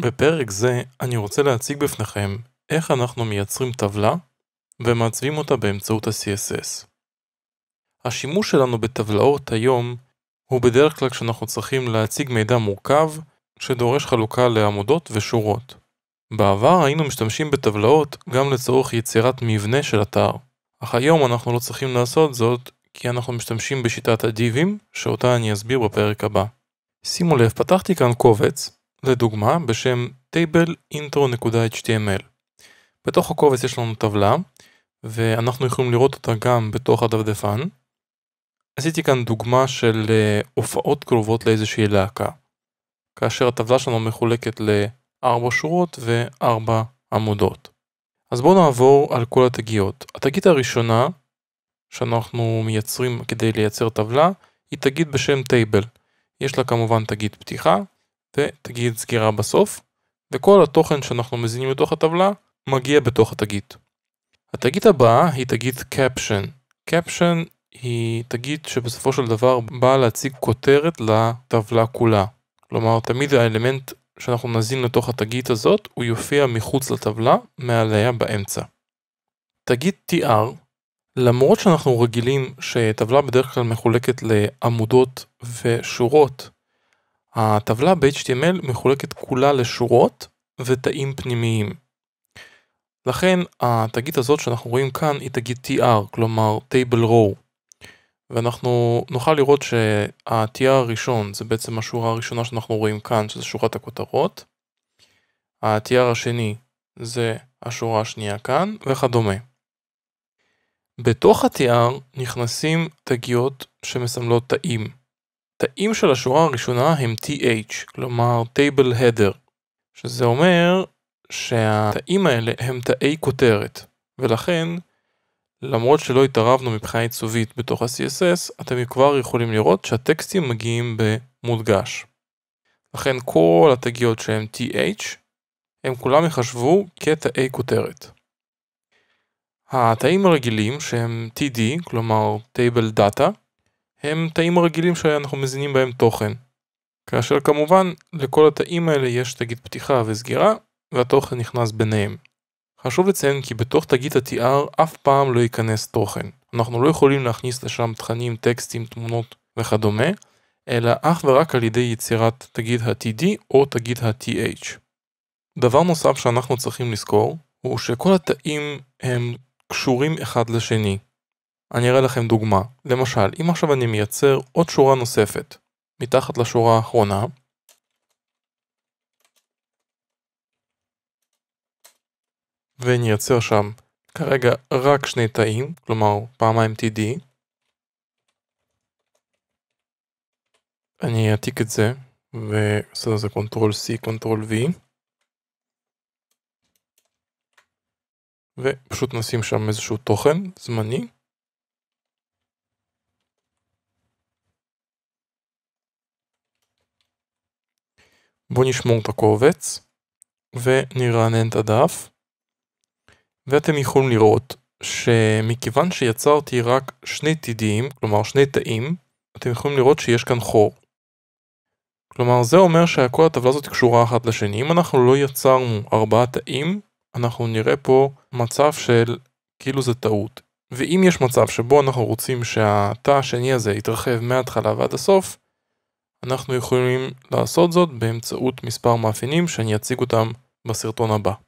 בפרק זה אני רוצה להציג בפניכם איך אנחנו מייצרים טבלה ומעצבים אותה באמצעות ה-CSS. השימוש שלנו בטבלאות היום הוא בדרך כלל כשאנחנו צריכים להציג מידע מורכב שדורש חלוקה לעמודות ושורות. בעבר היינו משתמשים בטבלאות גם לצורך יצירת מבנה של אתר, אך היום אנחנו לא צריכים לעשות זאת כי אנחנו משתמשים בשיטת הדיבים שאותה אני אסביר בפרק הבא. שימו לב, פתחתי כאן קובץ לדוגמה בשם table intro.html. בתוך הקובץ יש לנו טבלה ואנחנו יכולים לראות אותה גם בתוך הדפדפן. עשיתי כאן דוגמה של אה, הופעות קרובות לאיזושהי להקה. כאשר הטבלה שלנו מחולקת לארבע שורות וארבע עמודות. אז בואו נעבור על כל התגיות. התגית הראשונה שאנחנו מייצרים כדי לייצר טבלה היא תגית בשם table. יש לה כמובן תגית פתיחה ותגיד סגירה בסוף, וכל התוכן שאנחנו מזינים לתוך הטבלה מגיע בתוך התגית. התגית הבאה היא תגית caption. caption היא תגית שבסופו של דבר באה להציג כותרת לטבלה כולה. כלומר, תמיד האלמנט שאנחנו נזין לתוך התגית הזאת, הוא יופיע מחוץ לטבלה, מעליה באמצע. תגית TR, למרות שאנחנו רגילים שטבלה בדרך כלל מחולקת לעמודות ושורות, הטבלה ב-HTML מחולקת כולה לשורות ותאים פנימיים. לכן התגית הזאת שאנחנו רואים כאן היא תגית TR, כלומר Table Row, ואנחנו נוכל לראות שה-TR הראשון זה בעצם השורה הראשונה שאנחנו רואים כאן, שזה שורת הכותרות, ה-TR השני זה השורה השנייה כאן, וכדומה. בתוך ה-TR נכנסים תגיות שמסמלות תאים. תאים של השורה הראשונה הם TH, כלומר Table Header, שזה אומר שהתאים האלה הם תאי כותרת, ולכן למרות שלא התערבנו מבחינה עיצובית בתוך ה-CSS, אתם כבר יכולים לראות שהטקסטים מגיעים במודגש. לכן כל התגיות שהם TH, הם כולם יחשבו כתאי כותרת. התאים הרגילים שהם TD, כלומר Table Data, הם תאים הרגילים שאנחנו מזינים בהם תוכן. כאשר כמובן לכל התאים האלה יש תגית פתיחה וסגירה והתוכן נכנס ביניהם. חשוב לציין כי בתוך תגית ה-TR אף פעם לא ייכנס תוכן. אנחנו לא יכולים להכניס לשם תכנים, טקסטים, תמונות וכדומה, אלא אך ורק על ידי יצירת תגית ה-TD או תגית ה-TH. דבר נוסף שאנחנו צריכים לזכור, הוא שכל התאים הם קשורים אחד לשני. אני אראה לכם דוגמה. למשל, אם עכשיו אני מייצר עוד שורה נוספת, מתחת לשורה האחרונה, ונייצר שם כרגע רק שני תאים, כלומר פעמיים TD, אני אעתיק את זה, ועושה לזה קונטרול C, קונטרול V, ופשוט נשים שם איזשהו תוכן זמני. בוא נשמור את הקובץ ונרענן את הדף ואתם יכולים לראות שמכיוון שיצרתי רק שני תידים, כלומר שני תאים, אתם יכולים לראות שיש כאן חור. כלומר זה אומר שכל הטבלה הזאת קשורה אחת לשני. אם אנחנו לא יצרנו ארבעה תאים, אנחנו נראה פה מצב של כאילו זה טעות. ואם יש מצב שבו אנחנו רוצים שהתא השני הזה יתרחב מההתחלה ועד הסוף, אנחנו יכולים לעשות זאת באמצעות מספר מאפיינים שאני אציג אותם בסרטון הבא.